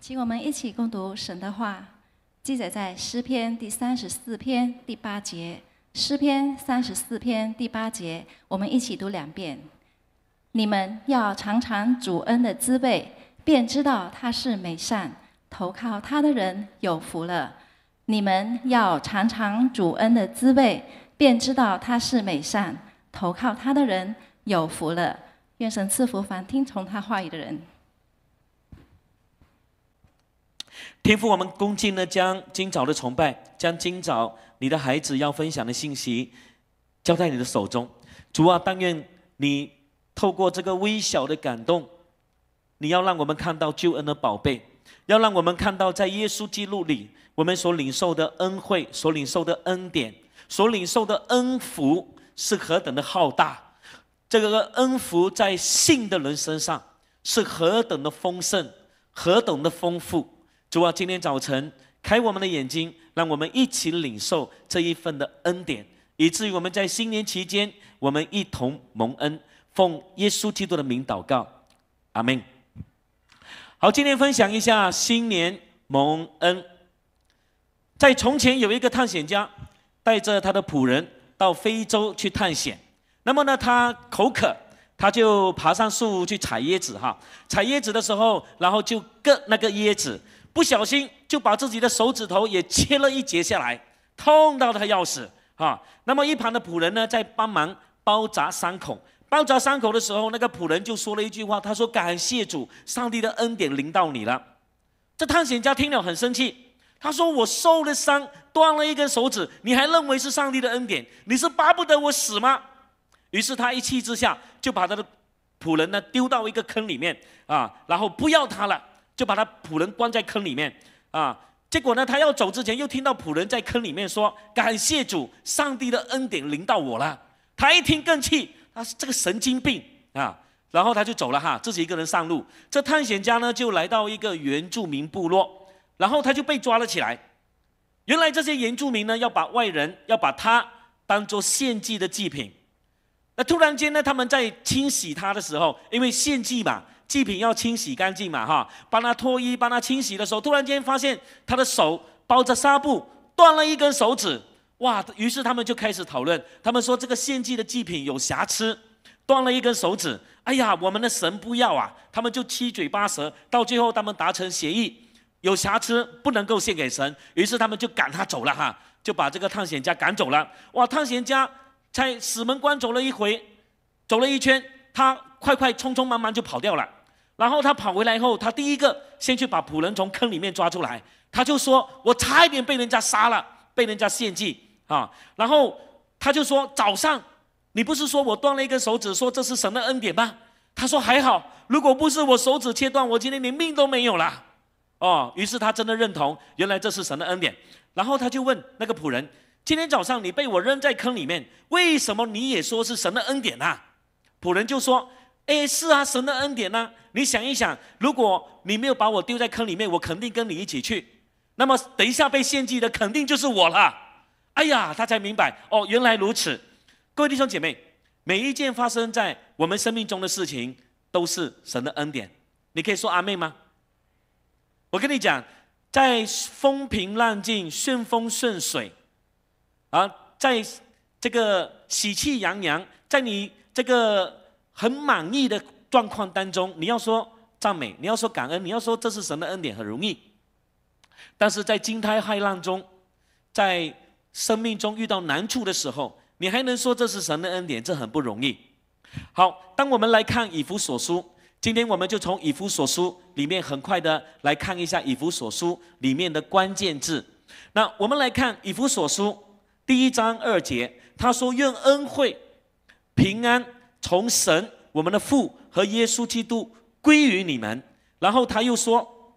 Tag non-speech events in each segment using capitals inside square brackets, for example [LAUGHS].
请我们一起共读神的话，记载在诗篇第三十四篇第八节。诗篇三十四篇第八节，我们一起读两遍。你们要尝尝主恩的滋味，便知道他是美善，投靠他的人有福了。你们要尝尝主恩的滋味。便知道他是美善，投靠他的人有福了。愿神赐福凡听从他话语的人。天父，我们恭敬的将今早的崇拜，将今早你的孩子要分享的信息，交在你的手中。主啊，但愿你透过这个微小的感动，你要让我们看到救恩的宝贝，要让我们看到在耶稣基督里我们所领受的恩惠，所领受的恩典。所领受的恩福是何等的浩大，这个恩福在信的人身上是何等的丰盛，何等的丰富。主啊，今天早晨开我们的眼睛，让我们一起领受这一份的恩典，以至于我们在新年期间，我们一同蒙恩，奉耶稣基督的名祷告，阿门。好，今天分享一下新年蒙恩。在从前有一个探险家。带着他的仆人到非洲去探险，那么呢，他口渴，他就爬上树去采椰子哈。采椰子的时候，然后就割那个椰子，不小心就把自己的手指头也切了一截下来，痛到他要死啊。那么一旁的仆人呢，在帮忙包扎伤口。包扎伤口的时候，那个仆人就说了一句话，他说：“感谢主，上帝的恩典临到你了。”这探险家听了很生气。他说：“我受了伤，断了一根手指，你还认为是上帝的恩典？你是巴不得我死吗？”于是他一气之下就把他的仆人呢丢到一个坑里面啊，然后不要他了，就把他仆人关在坑里面啊。结果呢，他要走之前又听到仆人在坑里面说：“感谢主，上帝的恩典临到我了。”他一听更气，他是这个神经病啊！然后他就走了哈，自己一个人上路。这探险家呢就来到一个原住民部落。然后他就被抓了起来。原来这些原住民呢，要把外人，要把他当做献祭的祭品。那突然间呢，他们在清洗他的时候，因为献祭嘛，祭品要清洗干净嘛，哈，帮他脱衣、帮他清洗的时候，突然间发现他的手包着纱布，断了一根手指。哇！于是他们就开始讨论，他们说这个献祭的祭品有瑕疵，断了一根手指。哎呀，我们的神不要啊！他们就七嘴八舌，到最后他们达成协议。有瑕疵不能够献给神，于是他们就赶他走了哈，就把这个探险家赶走了。哇，探险家在死门关走了一回，走了一圈，他快快匆匆忙忙就跑掉了。然后他跑回来后，他第一个先去把仆人从坑里面抓出来。他就说：“我差一点被人家杀了，被人家献祭啊。”然后他就说：“早上你不是说我断了一根手指，说这是神的恩典吗？”他说：“还好，如果不是我手指切断，我今天连命都没有了。”哦，于是他真的认同，原来这是神的恩典。然后他就问那个仆人：“今天早上你被我扔在坑里面，为什么你也说是神的恩典呢？”仆人就说：“哎，是啊，神的恩典呢。你想一想，如果你没有把我丢在坑里面，我肯定跟你一起去。那么等一下被献祭的肯定就是我了。哎呀，他才明白哦，原来如此。各位弟兄姐妹，每一件发生在我们生命中的事情都是神的恩典。你可以说阿妹吗？”我跟你讲，在风平浪静、顺风顺水，啊，在这个喜气洋洋、在你这个很满意的状况当中，你要说赞美，你要说感恩，你要说这是神的恩典，很容易。但是在惊涛骇浪中，在生命中遇到难处的时候，你还能说这是神的恩典，这很不容易。好，当我们来看以弗所书。今天我们就从以弗所书里面很快的来看一下以弗所书里面的关键字。那我们来看以弗所书第一章二节，他说：“愿恩惠、平安从神，我们的父和耶稣基督归于你们。”然后他又说：“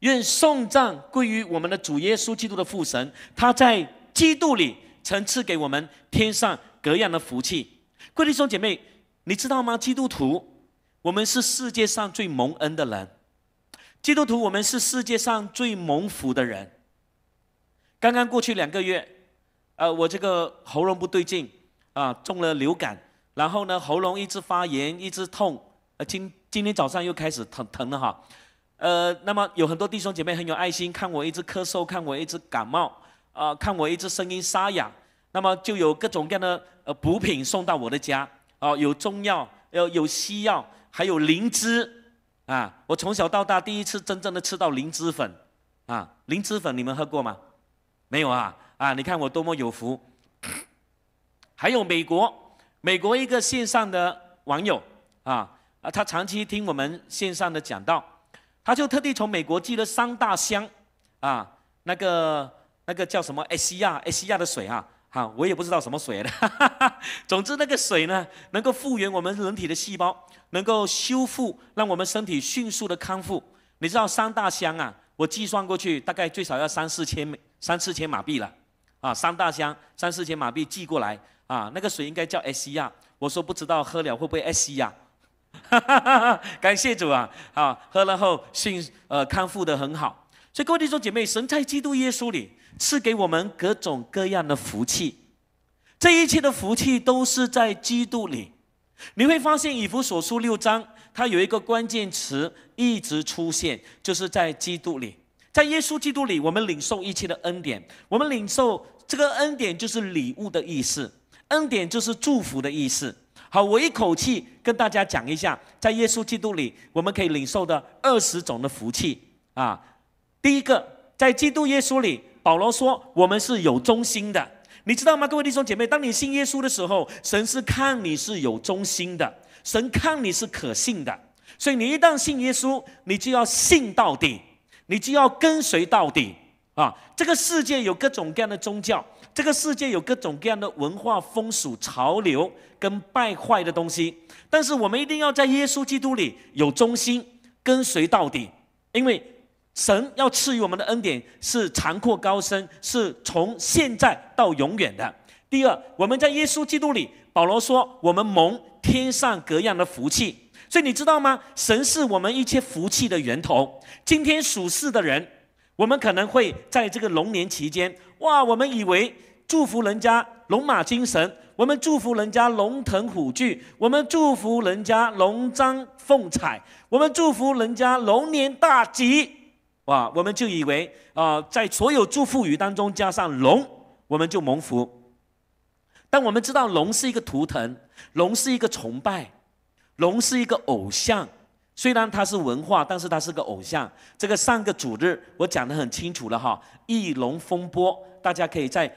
愿颂赞归于我们的主耶稣基督的父神，他在基督里曾赐给我们天上各样的福气。”各位弟兄姐妹，你知道吗？基督徒。我们是世界上最蒙恩的人，基督徒，我们是世界上最蒙福的人。刚刚过去两个月，呃，我这个喉咙不对劲啊，中了流感，然后呢，喉咙一直发炎，一直痛，呃，今今天早上又开始疼疼了哈。呃，那么有很多弟兄姐妹很有爱心，看我一直咳嗽，看我一直感冒啊，看我一直声音沙哑，那么就有各种各样的呃补品送到我的家，啊，有中药，有有西药。还有灵芝啊！我从小到大第一次真正的吃到灵芝粉啊！灵芝粉你们喝过吗？没有啊！啊，你看我多么有福！还有美国，美国一个线上的网友啊啊，他长期听我们线上的讲到，他就特地从美国寄了三大箱啊，那个那个叫什么 S R S R 的水啊。啊，我也不知道什么水，[LAUGHS] 总之那个水呢，能够复原我们人体的细胞，能够修复，让我们身体迅速的康复。你知道三大箱啊，我计算过去大概最少要三四千，三四千马币了，啊，三大箱三四千马币寄过来，啊，那个水应该叫 S C 呀，我说不知道喝了会不会 S C 哈，[LAUGHS] 感谢主啊，啊，喝了后迅呃康复的很好，所以各位弟兄姐妹，神在基督耶稣里。赐给我们各种各样的福气，这一切的福气都是在基督里。你会发现《以弗所书》六章，它有一个关键词一直出现，就是在基督里。在耶稣基督里，我们领受一切的恩典。我们领受这个恩典，就是礼物的意思，恩典就是祝福的意思。好，我一口气跟大家讲一下，在耶稣基督里，我们可以领受的二十种的福气啊。第一个，在基督耶稣里。保罗说：“我们是有忠心的，你知道吗？各位弟兄姐妹，当你信耶稣的时候，神是看你是有忠心的，神看你是可信的。所以你一旦信耶稣，你就要信到底，你就要跟随到底啊！这个世界有各种各样的宗教，这个世界有各种各样的文化风俗潮流跟败坏的东西，但是我们一定要在耶稣基督里有忠心，跟随到底，因为。”神要赐予我们的恩典是长阔高深，是从现在到永远的。第二，我们在耶稣基督里，保罗说我们蒙天上各样的福气。所以你知道吗？神是我们一切福气的源头。今天属世的人，我们可能会在这个龙年期间，哇，我们以为祝福人家龙马精神，我们祝福人家龙腾虎踞，我们祝福人家龙章凤彩，我们祝福人家龙年大吉。哇，我们就以为啊，在所有祝福语当中加上龙，我们就蒙福。但我们知道龙是一个图腾，龙是一个崇拜，龙是一个偶像。虽然它是文化，但是它是个偶像。这个上个主日我讲的很清楚了哈，翼龙风波，大家可以在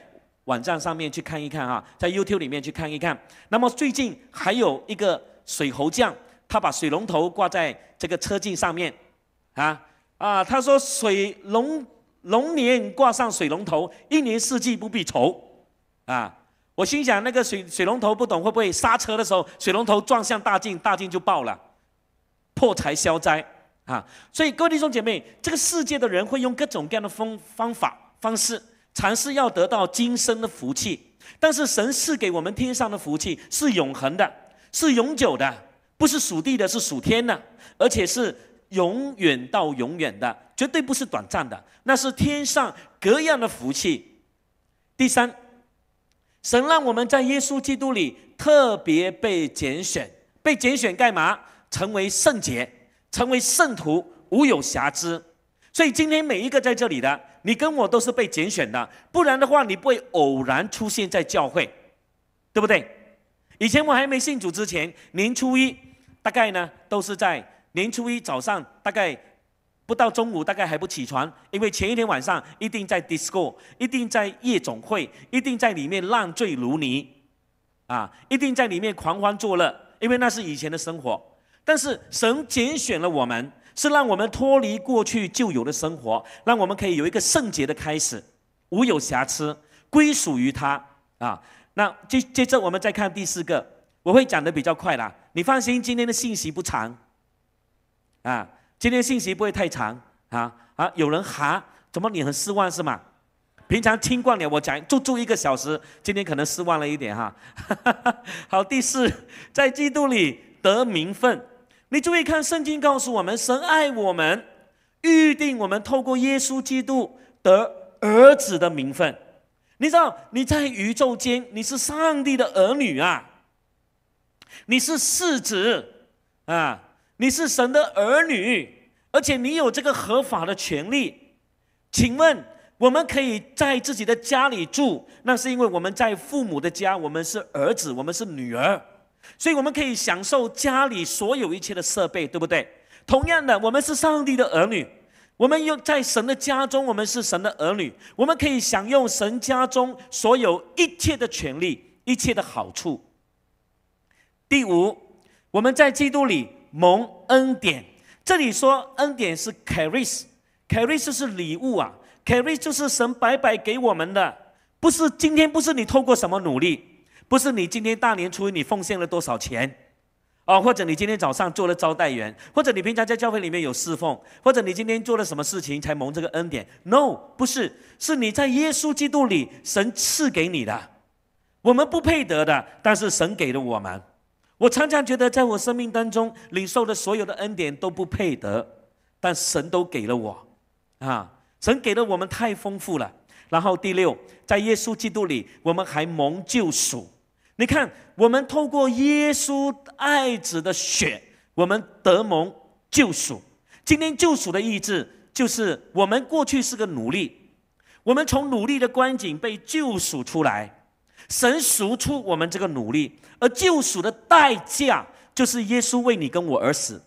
网站上面去看一看啊，在 YouTube 里面去看一看。那么最近还有一个水猴匠，他把水龙头挂在这个车镜上面，啊。啊，他说水龙龙年挂上水龙头，一年四季不必愁。啊，我心想那个水水龙头不懂会不会刹车的时候，水龙头撞向大镜，大镜就爆了，破财消灾啊。所以各位弟兄姐妹，这个世界的人会用各种各样的方方法方式，尝试要得到今生的福气，但是神赐给我们天上的福气是永恒的，是永久的，不是属地的，是属天的，而且是。永远到永远的，绝对不是短暂的，那是天上各样的福气。第三，神让我们在耶稣基督里特别被拣选，被拣选干嘛？成为圣洁，成为圣徒，无有瑕疵。所以今天每一个在这里的，你跟我都是被拣选的，不然的话，你不会偶然出现在教会，对不对？以前我还没信主之前，年初一大概呢都是在。年初一早上大概不到中午，大概还不起床，因为前一天晚上一定在 disco，一定在夜总会，一定在里面烂醉如泥，啊，一定在里面狂欢作乐，因为那是以前的生活。但是神拣选了我们，是让我们脱离过去旧有的生活，让我们可以有一个圣洁的开始，无有瑕疵，归属于他啊。那接接着我们再看第四个，我会讲的比较快啦，你放心，今天的信息不长。啊，今天信息不会太长啊啊！有人哈，怎么你很失望是吗？平常听惯了，我讲就住一个小时，今天可能失望了一点哈。[LAUGHS] 好，第四，在基督里得名分。你注意看，圣经告诉我们，神爱我们，预定我们透过耶稣基督得儿子的名分。你知道你在宇宙间你是上帝的儿女啊，你是世子啊。你是神的儿女，而且你有这个合法的权利。请问，我们可以在自己的家里住，那是因为我们在父母的家，我们是儿子，我们是女儿，所以我们可以享受家里所有一切的设备，对不对？同样的，我们是上帝的儿女，我们用在神的家中，我们是神的儿女，我们可以享用神家中所有一切的权利，一切的好处。第五，我们在基督里。蒙恩典，这里说恩典是 c a r i s c a r i s 是礼物啊 c a r i s 就是神白白给我们的，不是今天不是你透过什么努力，不是你今天大年初一你奉献了多少钱，哦或者你今天早上做了招待员，或者你平常在教会里面有侍奉，或者你今天做了什么事情才蒙这个恩典？No，不是，是你在耶稣基督里神赐给你的，我们不配得的，但是神给了我们。我常常觉得，在我生命当中领受的所有的恩典都不配得，但神都给了我，啊，神给了我们太丰富了。然后第六，在耶稣基督里，我们还蒙救赎。你看，我们透过耶稣爱子的血，我们得蒙救赎。今天救赎的意志就是，我们过去是个奴隶，我们从奴隶的光景被救赎出来，神赎出我们这个奴隶。而救赎的代价就是耶稣为你跟我而死。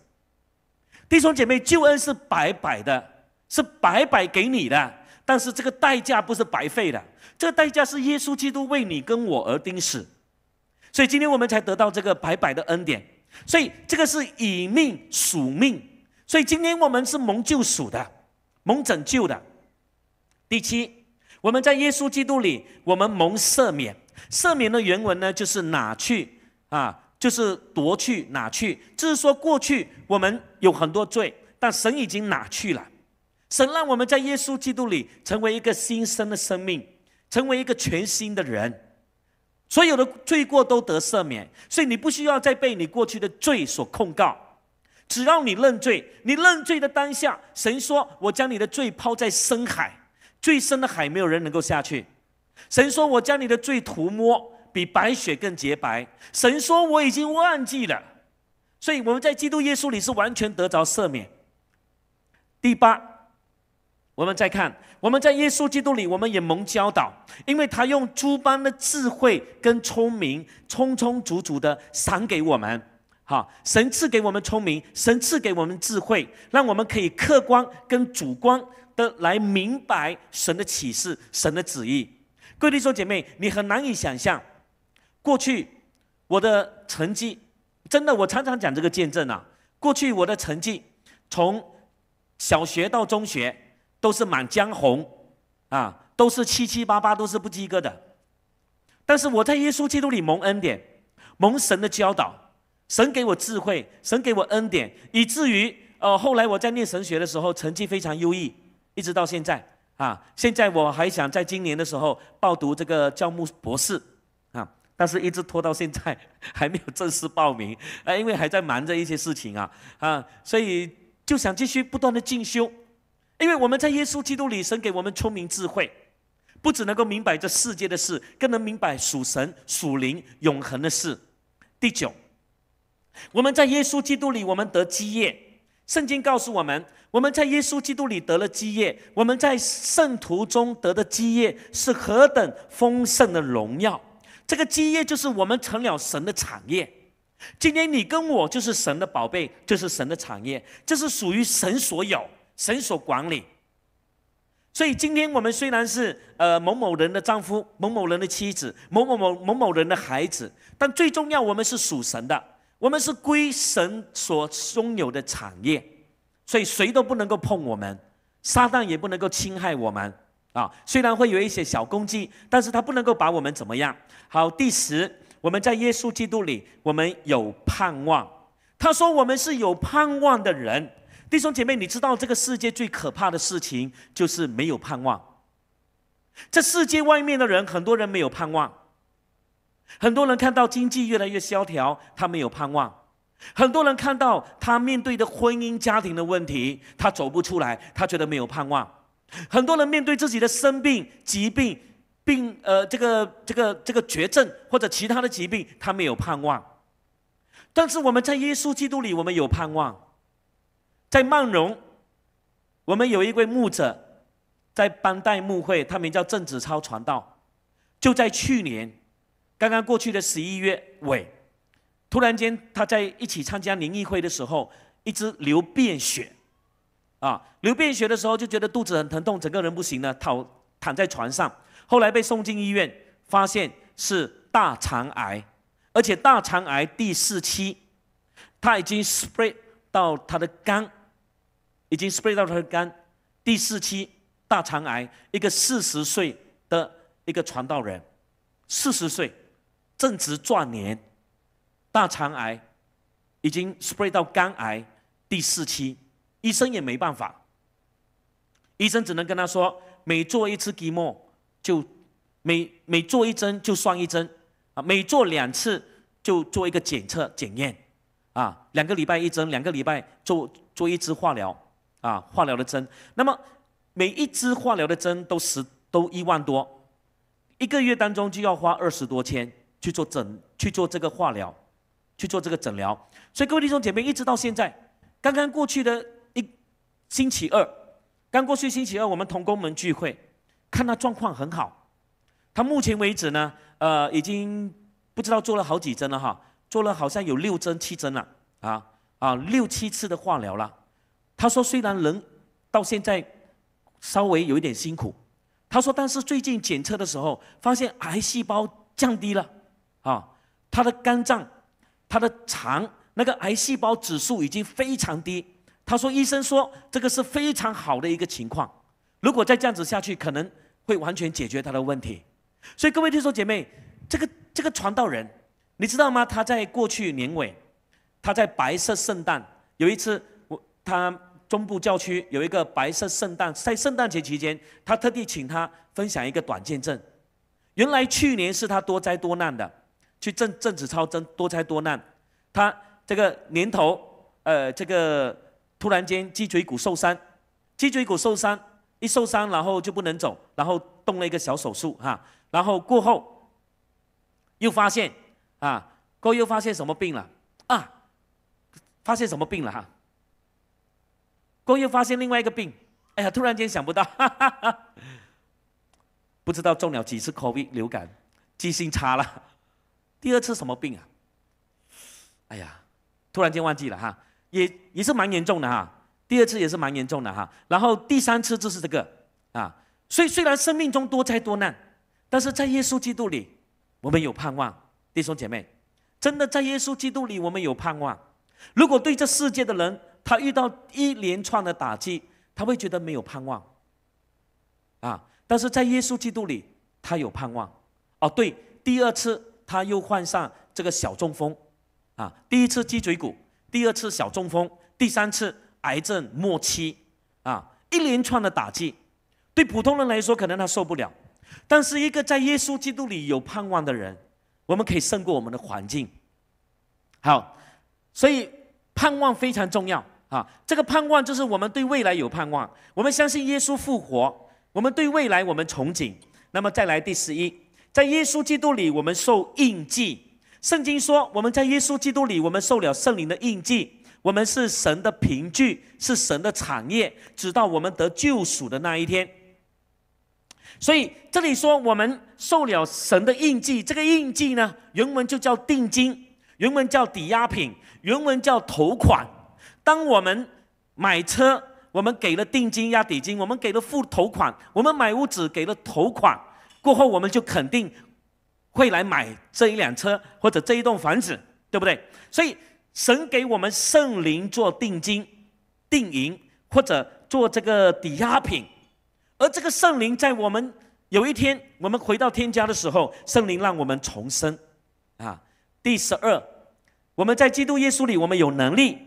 弟兄姐妹，救恩是白白的，是白白给你的，但是这个代价不是白费的，这个代价是耶稣基督为你跟我而钉死，所以今天我们才得到这个白白的恩典。所以这个是以命赎命，所以今天我们是蒙救赎的，蒙拯救的。第七，我们在耶稣基督里，我们蒙赦免。赦免的原文呢，就是拿去啊，就是夺去、拿去。就是说过去我们有很多罪，但神已经拿去了。神让我们在耶稣基督里成为一个新生的生命，成为一个全新的人，所有的罪过都得赦免。所以你不需要再被你过去的罪所控告，只要你认罪，你认罪的当下，神说我将你的罪抛在深海，最深的海没有人能够下去。神说：“我将你的罪涂抹，比白雪更洁白。”神说：“我已经忘记了。”所以我们在基督耶稣里是完全得着赦免。第八，我们再看，我们在耶稣基督里，我们也蒙教导，因为他用诸般的智慧跟聪明，充充足足的赏给我们。哈，神赐给我们聪明，神赐给我们智慧，让我们可以客观跟主观的来明白神的启示、神的旨意。各位说，姐妹，你很难以想象，过去我的成绩，真的，我常常讲这个见证啊。过去我的成绩，从小学到中学都是满江红，啊，都是七七八八，都是不及格的。但是我在耶稣基督里蒙恩典，蒙神的教导，神给我智慧，神给我恩典，以至于呃，后来我在念神学的时候，成绩非常优异，一直到现在。啊，现在我还想在今年的时候报读这个教牧博士啊，但是一直拖到现在还没有正式报名 [LAUGHS] 啊，因为还在忙着一些事情啊啊，所以就想继续不断的进修，因为我们在耶稣基督里，神给我们聪明智慧，不只能够明白这世界的事，更能明白属神属灵永恒的事。第九，我们在耶稣基督里，我们得基业，圣经告诉我们。我们在耶稣基督里得了基业，我们在圣徒中得的基业是何等丰盛的荣耀！这个基业就是我们成了神的产业。今天你跟我就是神的宝贝，就是神的产业，这是属于神所有、神所管理。所以今天我们虽然是呃某某人的丈夫、某某人的妻子、某某某某某人的孩子，但最重要我们是属神的，我们是归神所拥有的产业。所以谁都不能够碰我们，撒旦也不能够侵害我们啊！虽然会有一些小攻击，但是他不能够把我们怎么样。好，第十，我们在耶稣基督里，我们有盼望。他说我们是有盼望的人。弟兄姐妹，你知道这个世界最可怕的事情就是没有盼望。这世界外面的人，很多人没有盼望，很多人看到经济越来越萧条，他没有盼望。很多人看到他面对的婚姻、家庭的问题，他走不出来，他觉得没有盼望。很多人面对自己的生病、疾病、病呃这个这个这个绝症或者其他的疾病，他没有盼望。但是我们在耶稣基督里，我们有盼望。在曼荣，我们有一位牧者在班代牧会，他名叫郑子超传道，就在去年，刚刚过去的十一月尾。突然间，他在一起参加灵异会的时候，一直流便血，啊，流便血的时候就觉得肚子很疼痛，整个人不行了，躺躺在床上，后来被送进医院，发现是大肠癌，而且大肠癌第四期，他已经 spread 到他的肝，已经 spread 到他的肝，第四期大肠癌，一个四十岁的一个传道人，四十岁，正值壮年。大肠癌已经 spread 到肝癌第四期，医生也没办法。医生只能跟他说，每做一次 GMO 就每每做一针就算一针啊，每做两次就做一个检测检验啊，两个礼拜一针，两个礼拜做做一支化疗啊，化疗的针。那么每一支化疗的针都十都一万多，一个月当中就要花二十多千去做诊去做这个化疗。去做这个诊疗，所以各位弟兄姐妹一直到现在，刚刚过去的一星期二，刚过去星期二，我们同工们聚会，看他状况很好，他目前为止呢，呃，已经不知道做了好几针了哈，做了好像有六针七针了，啊啊，六七次的化疗了，他说虽然人到现在稍微有一点辛苦，他说但是最近检测的时候发现癌细胞降低了，啊，他的肝脏。他的肠那个癌细胞指数已经非常低，他说医生说这个是非常好的一个情况，如果再这样子下去，可能会完全解决他的问题。所以各位听众姐妹，这个这个传道人，你知道吗？他在过去年尾，他在白色圣诞有一次，我他中部教区有一个白色圣诞，在圣诞节期间，他特地请他分享一个短见证。原来去年是他多灾多难的，去郑郑子超真多灾多难。他这个年头，呃，这个突然间脊椎骨受伤，脊椎骨受伤，一受伤然后就不能走，然后动了一个小手术哈，然后过后又发现啊，过又发现什么病了啊？发现什么病了哈？过又发现另外一个病，哎呀，突然间想不到，哈哈哈，不知道中了几次 COVID 流感，记性差了，第二次什么病啊？哎呀，突然间忘记了哈，也也是蛮严重的哈。第二次也是蛮严重的哈。然后第三次就是这个啊。虽虽然生命中多灾多难，但是在耶稣基督里，我们有盼望，弟兄姐妹。真的在耶稣基督里，我们有盼望。如果对这世界的人，他遇到一连串的打击，他会觉得没有盼望啊。但是在耶稣基督里，他有盼望。哦，对，第二次他又患上这个小中风。啊，第一次鸡椎骨，第二次小中风，第三次癌症末期，啊，一连串的打击，对普通人来说可能他受不了，但是一个在耶稣基督里有盼望的人，我们可以胜过我们的环境。好，所以盼望非常重要啊，这个盼望就是我们对未来有盼望，我们相信耶稣复活，我们对未来我们憧憬。那么再来第十一，在耶稣基督里我们受印记。圣经说，我们在耶稣基督里，我们受了圣灵的印记，我们是神的凭据，是神的产业，直到我们得救赎的那一天。所以这里说，我们受了神的印记，这个印记呢，原文就叫定金，原文叫抵押品，原文叫头款。当我们买车，我们给了定金、押底金，我们给了付头款；我们买屋子，给了头款，过后我们就肯定。会来买这一辆车或者这一栋房子，对不对？所以神给我们圣灵做定金、定银或者做这个抵押品，而这个圣灵在我们有一天我们回到天家的时候，圣灵让我们重生。啊，第十二，我们在基督耶稣里，我们有能力。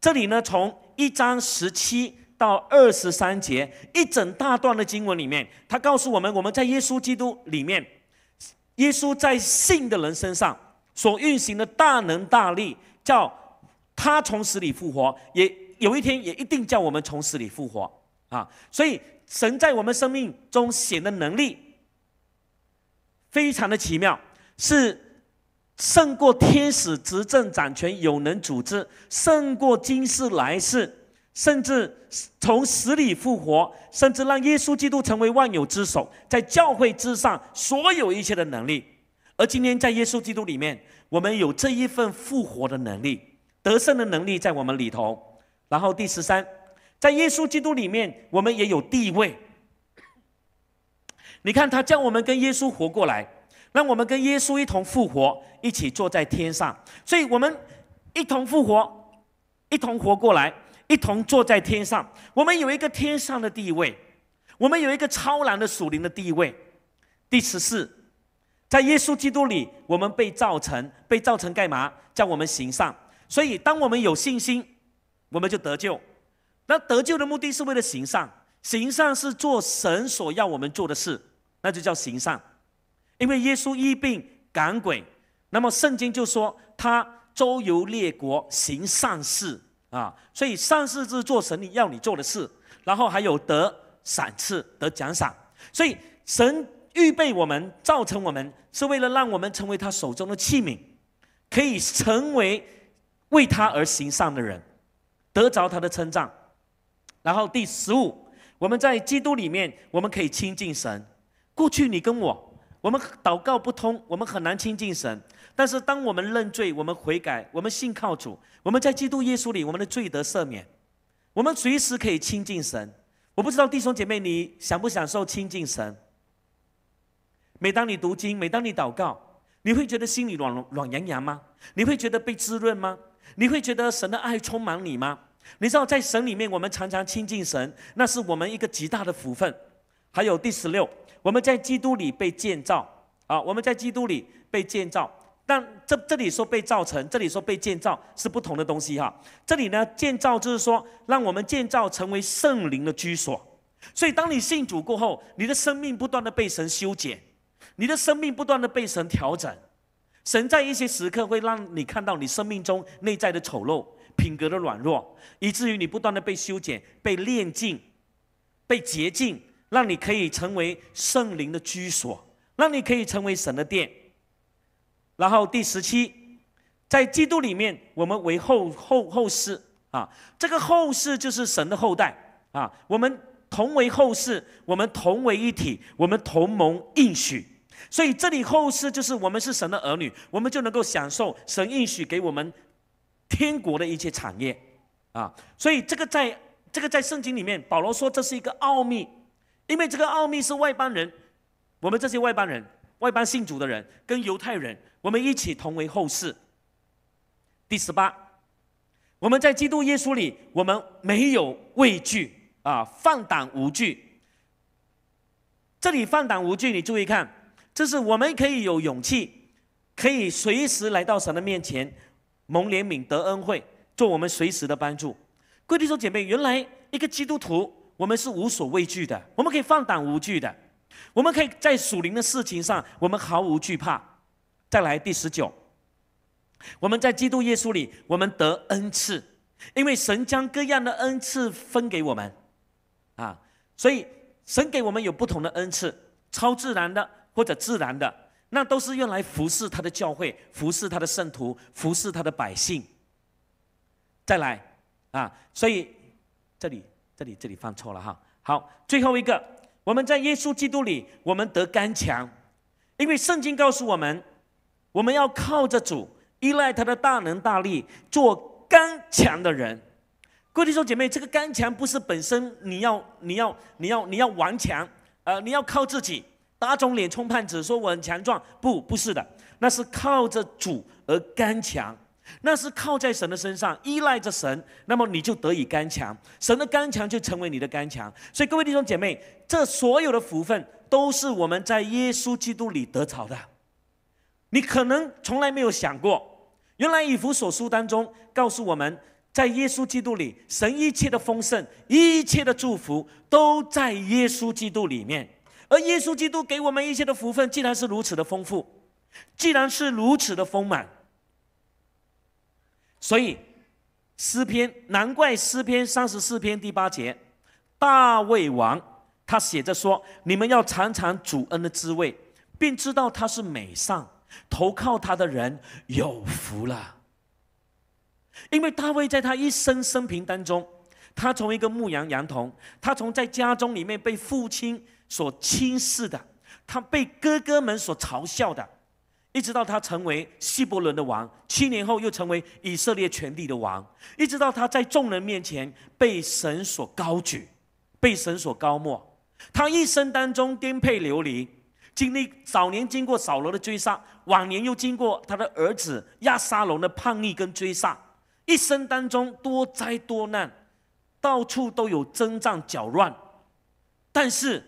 这里呢，从一章十七到二十三节一整大段的经文里面，他告诉我们，我们在耶稣基督里面。耶稣在信的人身上所运行的大能大力，叫他从死里复活，也有一天也一定叫我们从死里复活啊！所以神在我们生命中显的能力，非常的奇妙，是胜过天使执政掌权有能组织，胜过今世来世。甚至从死里复活，甚至让耶稣基督成为万有之首，在教会之上所有一切的能力。而今天在耶稣基督里面，我们有这一份复活的能力、得胜的能力在我们里头。然后第十三，在耶稣基督里面，我们也有地位。你看，他叫我们跟耶稣活过来，让我们跟耶稣一同复活，一起坐在天上。所以，我们一同复活，一同活过来。一同坐在天上，我们有一个天上的地位，我们有一个超然的属灵的地位。第十四，在耶稣基督里，我们被造成，被造成干嘛？叫我们行善。所以，当我们有信心，我们就得救。那得救的目的是为了行善，行善是做神所要我们做的事，那就叫行善。因为耶稣医病赶鬼，那么圣经就说他周游列国行善事。啊，所以上世是做神要你做的事，然后还有得赏赐、得奖赏。所以神预备我们、造成我们，是为了让我们成为他手中的器皿，可以成为为他而行善的人，得着他的称赞。然后第十五，我们在基督里面，我们可以亲近神。过去你跟我，我们祷告不通，我们很难亲近神。但是，当我们认罪、我们悔改、我们信靠主，我们在基督耶稣里，我们的罪得赦免。我们随时可以亲近神。我不知道弟兄姐妹，你想不享受亲近神？每当你读经，每当你祷告，你会觉得心里暖暖洋洋吗？你会觉得被滋润吗？你会觉得神的爱充满你吗？你知道，在神里面，我们常常亲近神，那是我们一个极大的福分。还有第十六，我们在基督里被建造。啊，我们在基督里被建造。但这这里说被造成，这里说被建造是不同的东西哈。这里呢，建造就是说，让我们建造成为圣灵的居所。所以，当你信主过后，你的生命不断的被神修剪，你的生命不断的被神调整。神在一些时刻会让你看到你生命中内在的丑陋、品格的软弱，以至于你不断的被修剪、被炼净、被洁净，让你可以成为圣灵的居所，让你可以成为神的殿。然后第十七，在基督里面，我们为后后后世啊，这个后世就是神的后代啊。我们同为后世，我们同为一体，我们同盟应许。所以这里后世就是我们是神的儿女，我们就能够享受神应许给我们天国的一切产业啊。所以这个在这个在圣经里面，保罗说这是一个奥秘，因为这个奥秘是外邦人，我们这些外邦人。外邦信主的人跟犹太人，我们一起同为后世。第十八，我们在基督耶稣里，我们没有畏惧啊，放胆无惧。这里放胆无惧，你注意看，这是我们可以有勇气，可以随时来到神的面前，蒙怜悯得恩惠，做我们随时的帮助。跪地说：“姐妹，原来一个基督徒，我们是无所畏惧的，我们可以放胆无惧的。”我们可以在属灵的事情上，我们毫无惧怕。再来第十九，我们在基督耶稣里，我们得恩赐，因为神将各样的恩赐分给我们啊。所以神给我们有不同的恩赐，超自然的或者自然的，那都是用来服侍他的教会，服侍他的圣徒，服侍他的百姓。再来啊，所以这里这里这里放错了哈。好，最后一个。我们在耶稣基督里，我们得刚强，因为圣经告诉我们，我们要靠着主，依赖他的大能大力，做刚强的人。过去说姐妹，这个刚强不是本身你要你要你要你要顽强，呃，你要靠自己，打肿脸充胖子，说我很强壮，不，不是的，那是靠着主而刚强。那是靠在神的身上，依赖着神，那么你就得以刚强。神的刚强就成为你的刚强。所以，各位弟兄姐妹，这所有的福分都是我们在耶稣基督里得着的。你可能从来没有想过，原来以弗所书当中告诉我们，在耶稣基督里，神一切的丰盛、一切的祝福都在耶稣基督里面。而耶稣基督给我们一切的福分，既然是如此的丰富，既然是如此的丰满。所以，诗篇难怪诗篇三十四篇第八节，大卫王他写着说：“你们要尝尝主恩的滋味，并知道他是美善，投靠他的人有福了。”因为大卫在他一生生平当中，他从一个牧羊羊童，他从在家中里面被父亲所轻视的，他被哥哥们所嘲笑的。一直到他成为希伯伦的王，七年后又成为以色列全地的王。一直到他在众人面前被神所高举，被神所高没。他一生当中颠沛流离，经历早年经过扫罗的追杀，晚年又经过他的儿子亚沙龙的叛逆跟追杀，一生当中多灾多难，到处都有征战搅乱。但是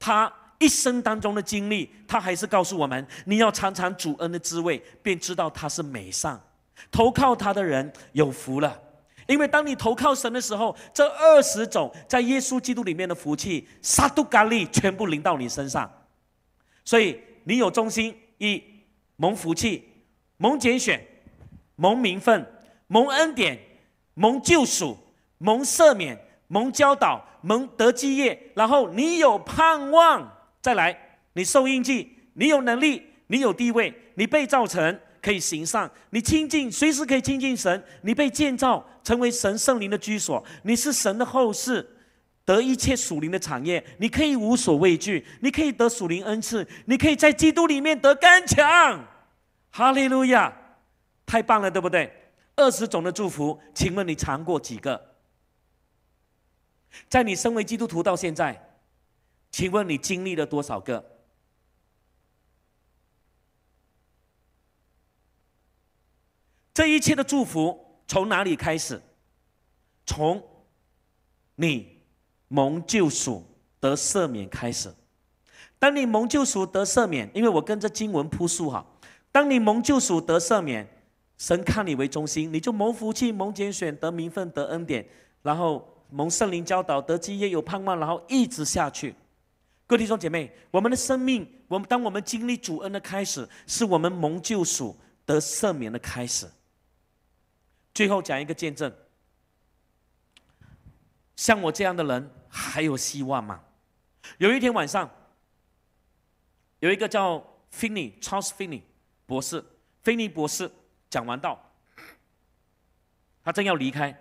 他。一生当中的经历，他还是告诉我们：你要尝尝主恩的滋味，便知道他是美善。投靠他的人有福了，因为当你投靠神的时候，这二十种在耶稣基督里面的福气，撒都甘利全部临到你身上。所以你有忠心，一蒙福气，蒙拣选，蒙名分，蒙恩典，蒙救赎，蒙赦免，蒙教导，蒙得基业。然后你有盼望。再来，你受印记，你有能力，你有地位，你被造成可以行善，你亲近，随时可以亲近神，你被建造成为神圣灵的居所，你是神的后世。得一切属灵的产业，你可以无所畏惧，你可以得属灵恩赐，你可以在基督里面得刚强，哈利路亚，太棒了，对不对？二十种的祝福，请问你尝过几个？在你身为基督徒到现在？请问你经历了多少个？这一切的祝福从哪里开始？从你蒙救赎得赦免开始。当你蒙救赎得赦免，因为我跟着经文铺述哈。当你蒙救赎得赦免，神看你为中心，你就蒙福气、蒙拣选、得名分、得恩典，然后蒙圣灵教导、得基业、有盼望，然后一直下去。各位弟兄姐妹，我们的生命，我们当我们经历主恩的开始，是我们蒙救赎、得赦免的开始。最后讲一个见证：像我这样的人还有希望吗？有一天晚上，有一个叫 Finney c h a r l e s Finney） 博士，菲尼博士讲完道，他正要离开，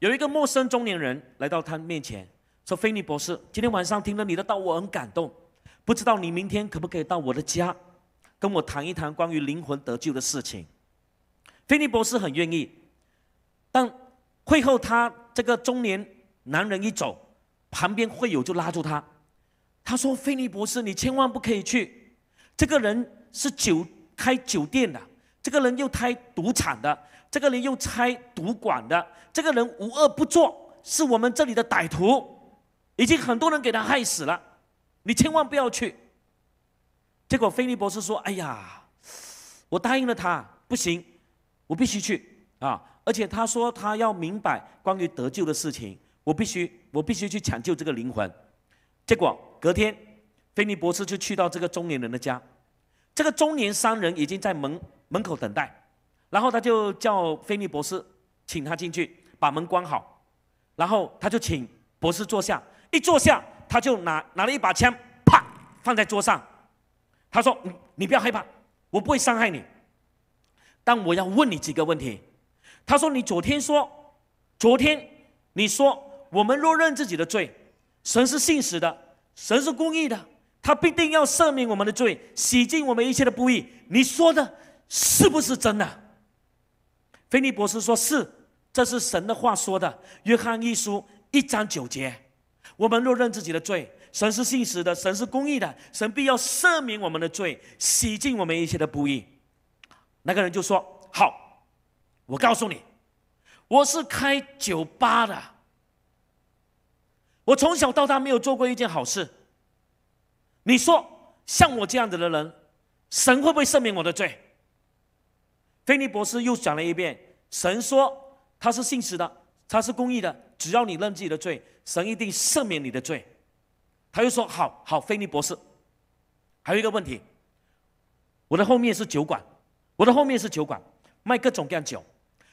有一个陌生中年人来到他面前。说：“菲尼博士，今天晚上听了你的道，我很感动。不知道你明天可不可以到我的家，跟我谈一谈关于灵魂得救的事情。”菲尼博士很愿意，但会后他这个中年男人一走，旁边会友就拉住他，他说：“菲尼博士，你千万不可以去。这个人是酒开酒店的，这个人又开赌场的，这个人又开赌馆的，这个人无恶不作，是我们这里的歹徒。”已经很多人给他害死了，你千万不要去。结果菲利博士说：“哎呀，我答应了他，不行，我必须去啊！而且他说他要明白关于得救的事情，我必须，我必须去抢救这个灵魂。”结果隔天，菲利博士就去到这个中年人的家，这个中年商人已经在门门口等待，然后他就叫菲利博士，请他进去，把门关好，然后他就请博士坐下。一坐下，他就拿拿了一把枪，啪，放在桌上。他说：“你你不要害怕，我不会伤害你。但我要问你几个问题。”他说：“你昨天说，昨天你说，我们若认自己的罪，神是信实的，神是公义的，他必定要赦免我们的罪，洗净我们一切的不义。你说的是不是真的？”菲尼博士说：“是，这是神的话说的，《约翰一书》一章九节。”我们若认自己的罪，神是信实的，神是公义的，神必要赦免我们的罪，洗净我们一切的不义。那个人就说：“好，我告诉你，我是开酒吧的，我从小到大没有做过一件好事。你说，像我这样子的人，神会不会赦免我的罪？”菲尼博士又讲了一遍：“神说他是信实的，他是公义的，只要你认自己的罪。”神一定赦免你的罪。他又说：“好好，菲尼博士，还有一个问题。我的后面是酒馆，我的后面是酒馆，卖各种各样酒，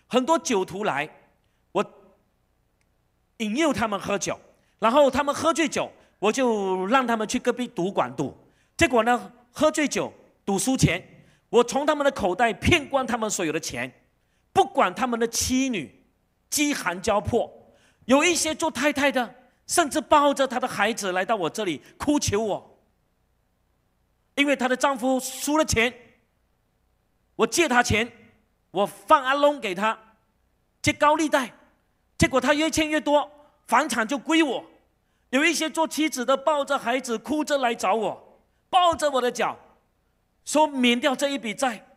很多酒徒来，我引诱他们喝酒，然后他们喝醉酒，我就让他们去隔壁赌馆赌。结果呢，喝醉酒赌输钱，我从他们的口袋骗光他们所有的钱，不管他们的妻女，饥寒交迫。”有一些做太太的，甚至抱着她的孩子来到我这里哭求我，因为她的丈夫输了钱，我借她钱，我放阿龙给她，借高利贷，结果她越欠越多，房产就归我。有一些做妻子的抱着孩子哭着来找我，抱着我的脚，说免掉这一笔债，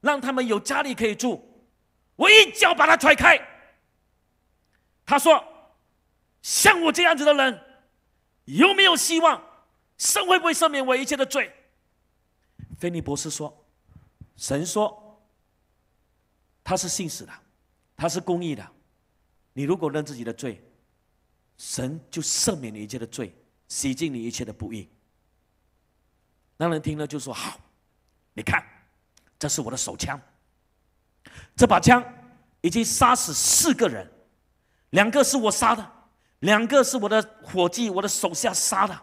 让他们有家里可以住，我一脚把他踹开。他说。像我这样子的人，有没有希望？神会不会赦免我一切的罪？菲利博士说：“神说他是信使的，他是公义的。你如果认自己的罪，神就赦免你一切的罪，洗净你一切的不义。”那人听了就说：“好，你看，这是我的手枪，这把枪已经杀死四个人，两个是我杀的。”两个是我的伙计，我的手下杀的。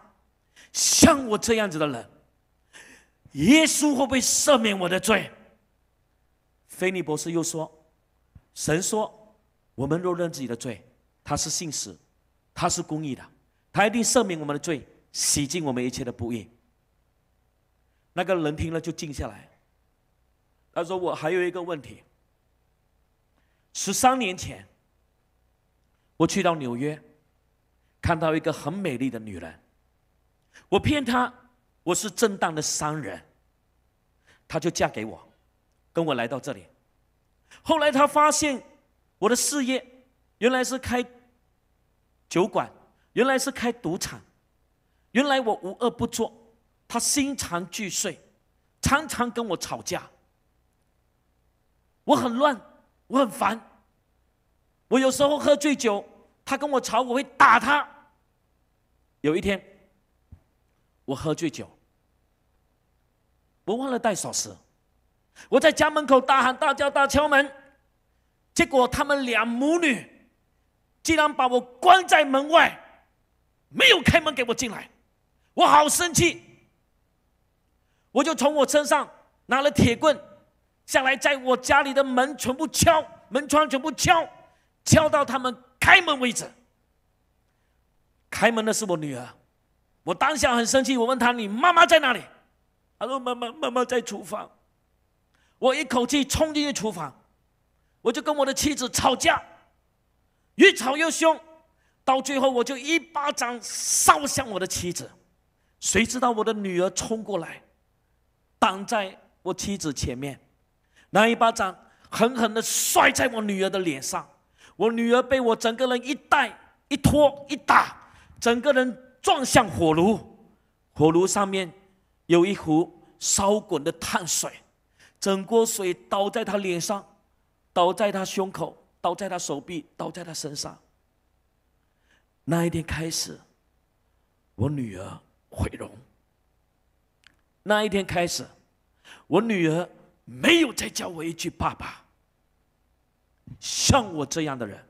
像我这样子的人，耶稣会不会赦免我的罪？菲尼博士又说：“神说，我们若认自己的罪，他是信使，他是公义的，他一定赦免我们的罪，洗净我们一切的不义。”那个人听了就静下来。他说：“我还有一个问题。十三年前，我去到纽约。”看到一个很美丽的女人，我骗她我是正当的商人，她就嫁给我，跟我来到这里。后来她发现我的事业原来是开酒馆，原来是开赌场，原来我无恶不作。她心肠俱碎，常常跟我吵架。我很乱，我很烦，我有时候喝醉酒。他跟我吵，我会打他。有一天，我喝醉酒，我忘了带钥匙，我在家门口大喊大叫大敲门，结果他们两母女竟然把我关在门外，没有开门给我进来。我好生气，我就从我身上拿了铁棍下来，在我家里的门全部敲，门窗全部敲，敲到他们。开门为止。开门的是我女儿，我当下很生气，我问她：“你妈妈在哪里？”她说：“妈妈，妈妈在厨房。”我一口气冲进去厨房，我就跟我的妻子吵架，越吵越凶，到最后我就一巴掌扫向我的妻子。谁知道我的女儿冲过来，挡在我妻子前面，那一巴掌狠狠的摔在我女儿的脸上。我女儿被我整个人一带一拖一打，整个人撞向火炉，火炉上面有一壶烧滚的炭水，整锅水倒在她脸上，倒在她胸口，倒在她手臂，倒在她身上。那一天开始，我女儿毁容。那一天开始，我女儿没有再叫我一句爸爸。像我这样的人，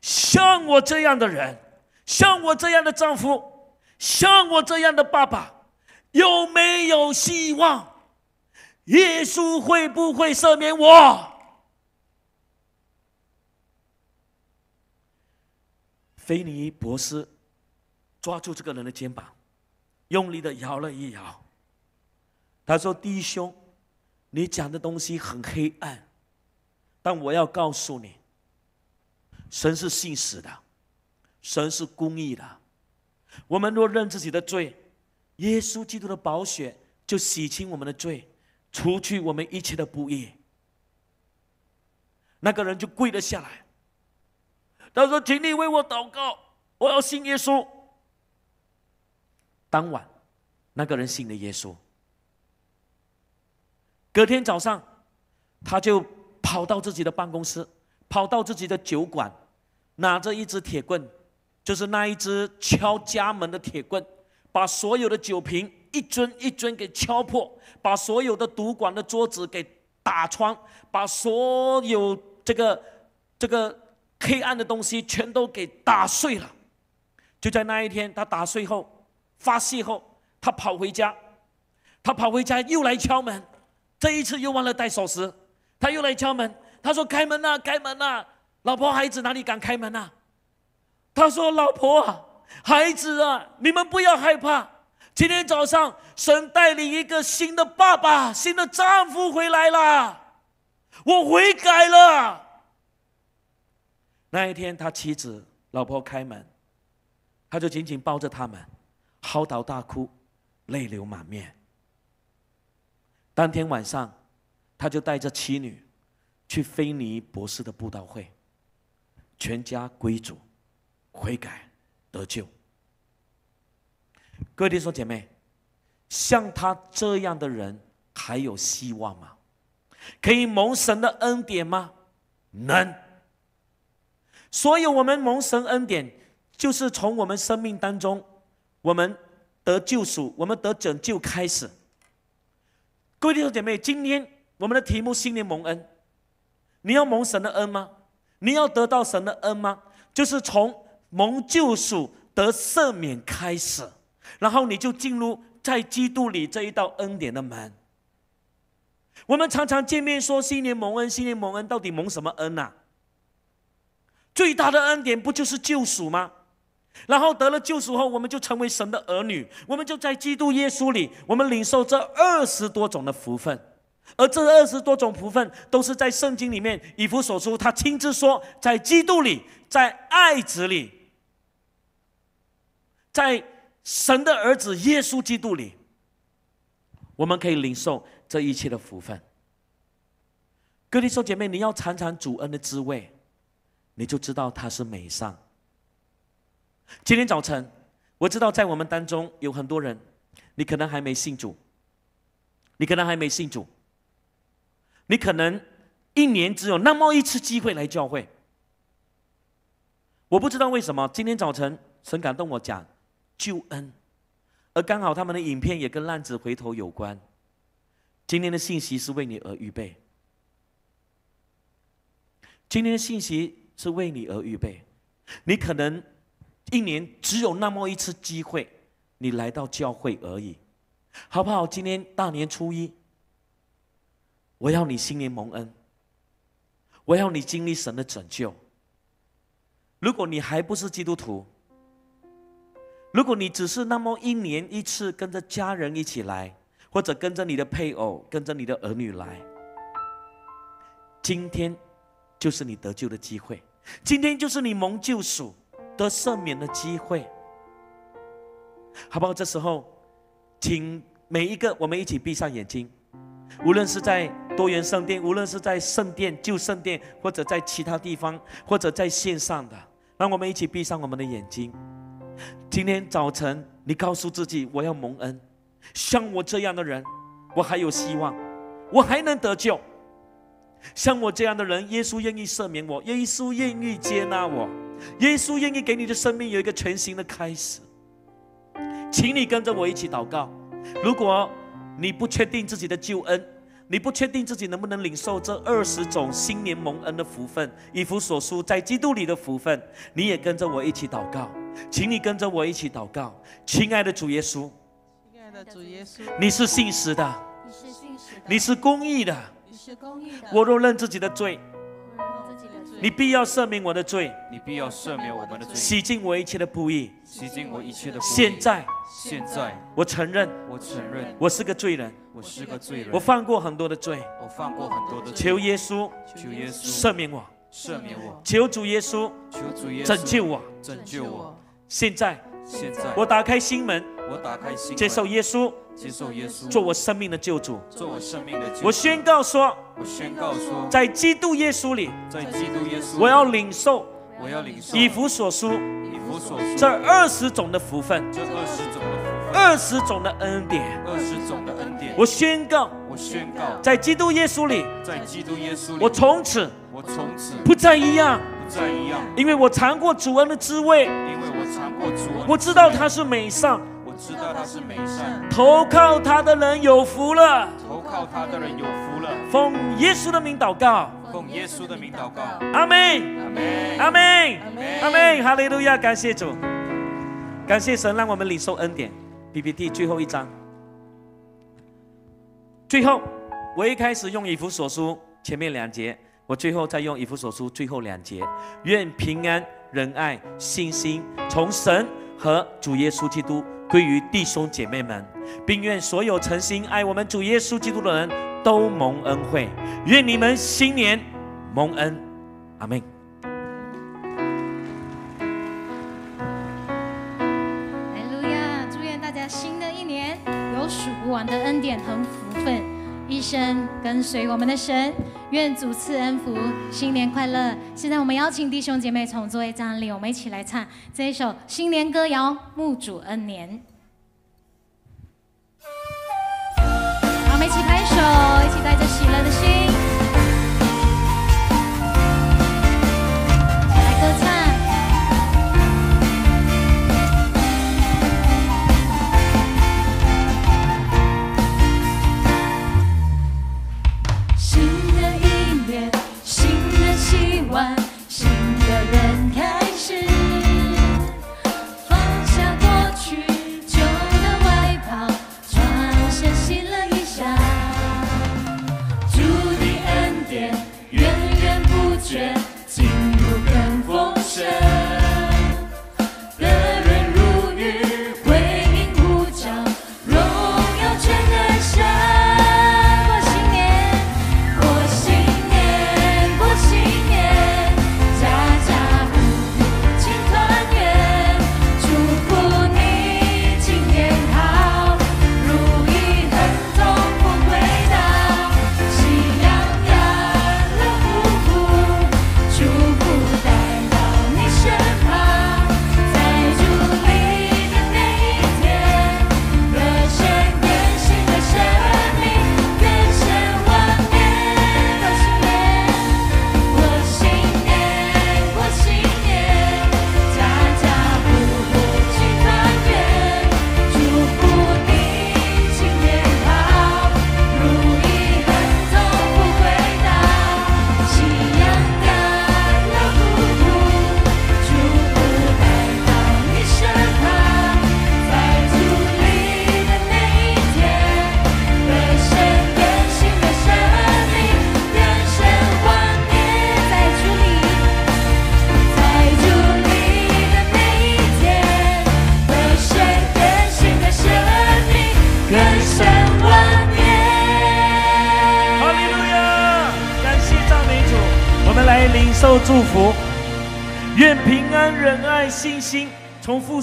像我这样的人，像我这样的丈夫，像我这样的爸爸，有没有希望？耶稣会不会赦免我？菲尼博士抓住这个人的肩膀，用力的摇了一摇。他说：“弟兄，你讲的东西很黑暗。”但我要告诉你，神是信使的，神是公义的。我们若认自己的罪，耶稣基督的宝血就洗清我们的罪，除去我们一切的不义。那个人就跪了下来，他说：“请你为我祷告，我要信耶稣。”当晚，那个人信了耶稣。隔天早上，他就。跑到自己的办公室，跑到自己的酒馆，拿着一支铁棍，就是那一只敲家门的铁棍，把所有的酒瓶一尊一尊给敲破，把所有的赌馆的桌子给打穿，把所有这个这个黑暗的东西全都给打碎了。就在那一天，他打碎后发泄后，他跑回家，他跑回家又来敲门，这一次又忘了带钥匙。他又来敲门，他说：“开门呐，开门呐！老婆、孩子哪里敢开门呐？”他说：“老婆、孩子啊，你们不要害怕，今天早上神带领一个新的爸爸、新的丈夫回来啦，我悔改了。”那一天，他妻子、老婆开门，他就紧紧抱着他们，嚎啕大哭，泪流满面。当天晚上。他就带着妻女去菲尼博士的布道会，全家归主、悔改、得救。各位弟兄姐妹，像他这样的人还有希望吗？可以蒙神的恩典吗？能。所以我们蒙神恩典，就是从我们生命当中，我们得救赎、我们得拯救开始。各位弟兄姐妹，今天。我们的题目：新年蒙恩。你要蒙神的恩吗？你要得到神的恩吗？就是从蒙救赎、得赦免开始，然后你就进入在基督里这一道恩典的门。我们常常见面说：“新年蒙恩，新年蒙恩。”到底蒙什么恩啊？最大的恩典不就是救赎吗？然后得了救赎后，我们就成为神的儿女，我们就在基督耶稣里，我们领受这二十多种的福分。而这二十多种福分，都是在圣经里面以弗所书，他亲自说，在基督里，在爱子里，在神的儿子耶稣基督里，我们可以领受这一切的福分。哥弟兄姐妹，你要尝尝主恩的滋味，你就知道他是美善。今天早晨，我知道在我们当中有很多人，你可能还没信主，你可能还没信主。你可能一年只有那么一次机会来教会。我不知道为什么今天早晨神感动我讲救恩，而刚好他们的影片也跟浪子回头有关。今天的信息是为你而预备。今天的信息是为你而预备。你可能一年只有那么一次机会，你来到教会而已，好不好？今天大年初一。我要你心灵蒙恩，我要你经历神的拯救。如果你还不是基督徒，如果你只是那么一年一次跟着家人一起来，或者跟着你的配偶、跟着你的儿女来，今天就是你得救的机会，今天就是你蒙救赎、得赦免的机会，好不好？这时候，请每一个我们一起闭上眼睛，无论是在。多元圣殿，无论是在圣殿、旧圣殿，或者在其他地方，或者在线上的，让我们一起闭上我们的眼睛。今天早晨，你告诉自己：“我要蒙恩。”像我这样的人，我还有希望，我还能得救。像我这样的人，耶稣愿意赦免我，耶稣愿意接纳我，耶稣愿意给你的生命有一个全新的开始。请你跟着我一起祷告。如果你不确定自己的救恩，你不确定自己能不能领受这二十种新年蒙恩的福分，以弗所书在基督里的福分，你也跟着我一起祷告，请你跟着我一起祷告，亲爱的主耶稣，亲爱的主耶稣，你是信实的，你是信实的，你是公义的，你是公义的，我若认自己的罪。你必要赦免我的罪，你必要赦免我们的罪，洗净我一切的不义，洗净我一切的。现在，现在，我承认，我承认，我是个罪人，我是个罪人，我犯过很多的罪，我犯过很多的。求耶稣，求耶稣，赦免我，赦免我。求主耶稣，求主耶稣，拯救我，拯救我。现在，现在，我打开心门。我打开心，接受耶稣，接受耶稣，做我生命的救主，做我生命的。救我宣告说，我宣告说，在基督耶稣里，在基督耶稣我要领受，我要领受以弗所书，以弗所书这二十种的福分，这二十种的福分，二十种的恩典，二十种的恩典。我宣告，我宣告，在基督耶稣里，在基督耶稣里，我从此，我从此不再一样，不再一样，因为我尝过主恩的滋味，因为我尝过主恩，我知道他是美善。知道他是美善，投靠他的人有福了。投靠他的人有福了。奉耶稣的名祷告，奉耶稣的名祷告。阿门。阿门。阿门。阿门。哈利路亚！感谢主，感谢神，让我们领受恩典。PPT 最后一张，最后我一开始用以弗所书前面两节，我最后再用以弗所书最后两节。愿平安、仁爱、信心从神和主耶稣基督。归于弟兄姐妹们，并愿所有诚心爱我们主耶稣基督的人都蒙恩惠。愿你们新年蒙恩，阿门。哈利路亚！祝愿大家新的一年有数不完的恩典和。一生跟随我们的神，愿主赐恩福，新年快乐！现在我们邀请弟兄姐妹重座一张领，我们一起来唱这一首新年歌谣《沐主恩年》。好，我们一起拍手，一起带着喜乐的心。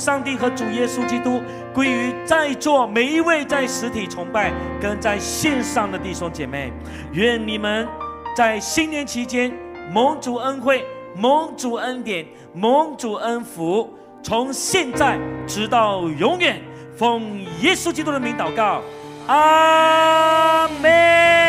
上帝和主耶稣基督归于在座每一位在实体崇拜跟在线上的弟兄姐妹，愿你们在新年期间蒙主恩惠、蒙主恩典、蒙主恩福，从现在直到永远，奉耶稣基督的名祷告，阿门。